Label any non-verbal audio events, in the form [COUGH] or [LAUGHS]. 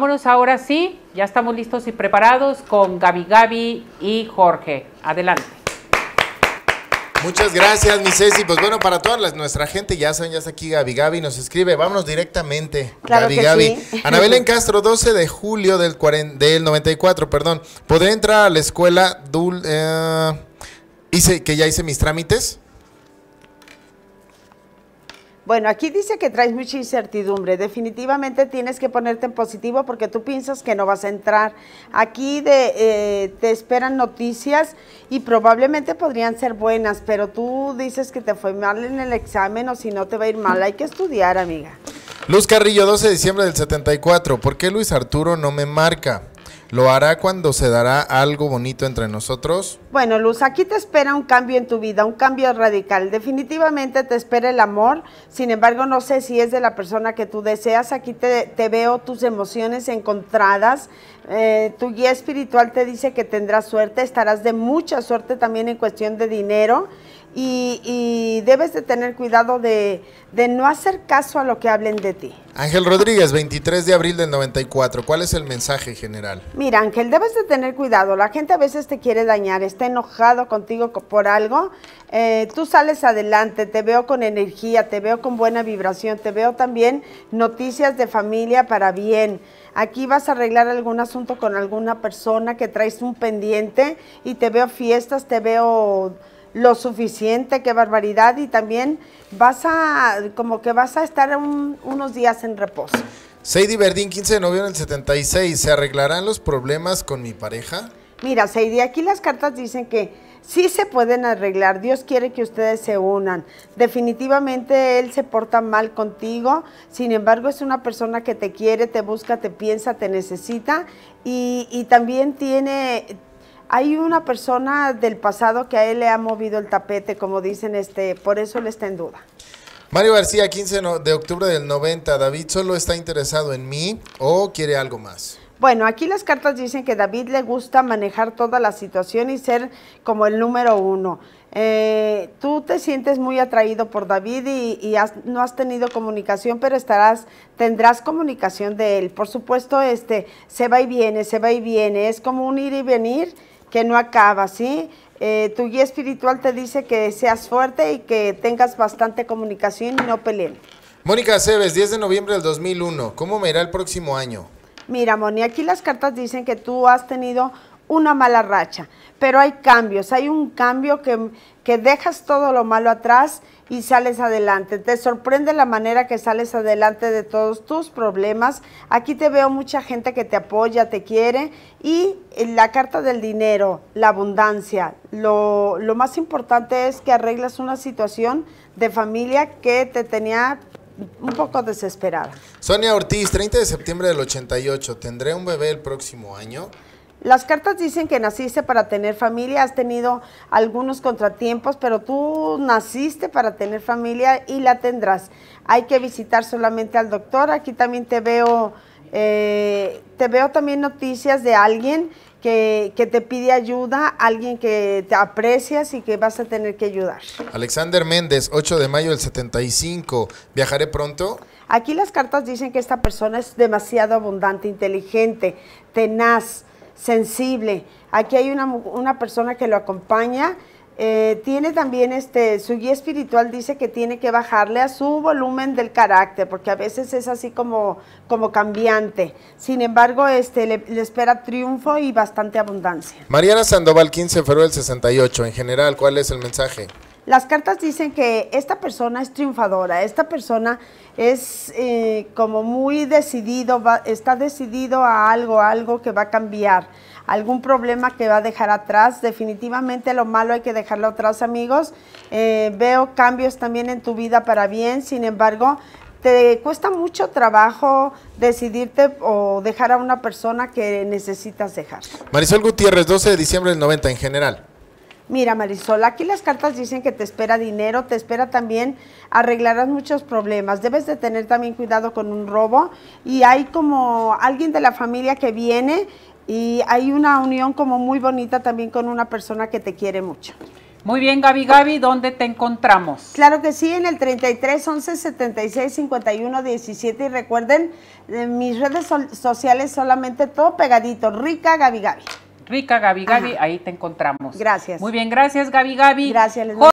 Vámonos ahora sí, ya estamos listos y preparados con Gaby Gaby y Jorge. Adelante. Muchas gracias, mi Ceci. Pues bueno, para toda nuestra gente, ya saben, ya está aquí Gaby Gaby, nos escribe, vámonos directamente. Claro Gaby [LAUGHS] Anabel en Castro, 12 de julio del, del 94, perdón. ¿Podré entrar a la escuela Dul... Eh, que ya hice mis trámites? Bueno, aquí dice que traes mucha incertidumbre. Definitivamente tienes que ponerte en positivo porque tú piensas que no vas a entrar. Aquí de, eh, te esperan noticias y probablemente podrían ser buenas, pero tú dices que te fue mal en el examen o si no te va a ir mal. Hay que estudiar, amiga. Luz Carrillo, 12 de diciembre del 74. ¿Por qué Luis Arturo no me marca? ¿Lo hará cuando se dará algo bonito entre nosotros? Bueno, Luz, aquí te espera un cambio en tu vida, un cambio radical. Definitivamente te espera el amor, sin embargo no sé si es de la persona que tú deseas. Aquí te, veo tus emociones encontradas. Eh, tu guía espiritual te dice que tendrás suerte, estarás de mucha suerte también en cuestión de dinero y, debes de tener cuidado de, no hacer caso a lo que hablen de ti. Ángel Rodríguez, 23 de abril del 94, ¿cuál es el mensaje general? Mira, Ángel, debes de tener cuidado, la gente a veces te quiere dañar, está enojado contigo por algo, eh, tú sales adelante, te veo con energía, te veo con buena vibración, te veo también noticias de familia para bien. Aquí vas a arreglar algún asunto con alguna persona que traes un pendiente y te veo fiestas, te veo lo suficiente, qué barbaridad, y también vas a, como que vas a estar unos días en reposo. Seidy Verdín, 15 de noviembre del 76, ¿se arreglarán los problemas con mi pareja? Mira, Seidy, aquí las cartas dicen que sí se pueden arreglar, Dios quiere que ustedes se unan. Definitivamente Él se porta mal contigo, sin embargo es una persona que te quiere, te busca, te piensa, te necesita y también tiene hay una persona del pasado que a él le ha movido el tapete, como dicen, este, por eso él está en duda. Mario García, 15 de octubre del 90. David solo está interesado en mí o quiere algo más. Bueno, aquí las cartas dicen que David le gusta manejar toda la situación y ser como el número uno. Eh, tú te sientes muy atraído por David y, no has tenido comunicación, pero estarás, tendrás comunicación de él. Por supuesto, este se va y viene, se va y viene, es como un ir y venir que no acaba, ¿sí? Eh, tu guía espiritual te dice que seas fuerte y que tengas bastante comunicación y no peleen. Mónica Cebes, 10 de noviembre del 2001, ¿cómo me irá el próximo año? Mira, Moni, aquí las cartas dicen que tú has tenido una mala racha, pero hay cambios, hay un cambio que, que dejas todo lo malo atrás y sales adelante. Te sorprende la manera que sales adelante de todos tus problemas. Aquí te veo mucha gente que te apoya, te quiere. Y la carta del dinero, la abundancia. Lo, lo más importante es que arreglas una situación de familia que te tenía un poco desesperada. Sonia Ortiz, 30 de septiembre del 88. ¿Tendré un bebé el próximo año? Las cartas dicen que naciste para tener familia, has tenido algunos contratiempos, pero tú naciste para tener familia y la tendrás. Hay que visitar solamente al doctor. Aquí también te veo, eh, te veo también noticias de alguien que, que, te pide ayuda, alguien que te aprecias y que vas a tener que ayudar. Alexander Méndez, 8 de mayo del 75, ¿viajaré pronto? Aquí las cartas dicen que esta persona es demasiado abundante, inteligente, tenaz sensible. Aquí hay una, una persona que lo acompaña. Eh, tiene también este, su guía espiritual dice que tiene que bajarle a su volumen del carácter, porque a veces es así como, como cambiante. Sin embargo, este, le, le espera triunfo y bastante abundancia. Mariana Sandoval, 15 de febrero del 68. En general, ¿cuál es el mensaje? Las cartas dicen que esta persona es triunfadora, esta persona es eh, como muy decidido, está decidido a algo, algo que va a cambiar, algún problema que va a dejar atrás. Definitivamente lo malo hay que dejarlo atrás, amigos. Eh, veo cambios también en tu vida para bien, sin embargo, te cuesta mucho trabajo decidirte o dejar a una persona que necesitas dejar. Marisol Gutiérrez, 12 de diciembre del 90 en general. Mira, Marisol, aquí las cartas dicen que te espera dinero, te espera también, arreglarás muchos problemas. Debes de tener también cuidado con un robo y hay como alguien de la familia que viene y hay una unión como muy bonita también con una persona que te quiere mucho. Muy bien, Gaby Gaby, ¿dónde te encontramos? Claro que sí, en el 33 11 76 51 17 y recuerden, en mis redes sociales solamente todo pegadito, rica Gaby Gaby rica, Gaby Gaby, ahí te encontramos. Gracias. Muy bien, gracias Gaby Gaby. Gracias.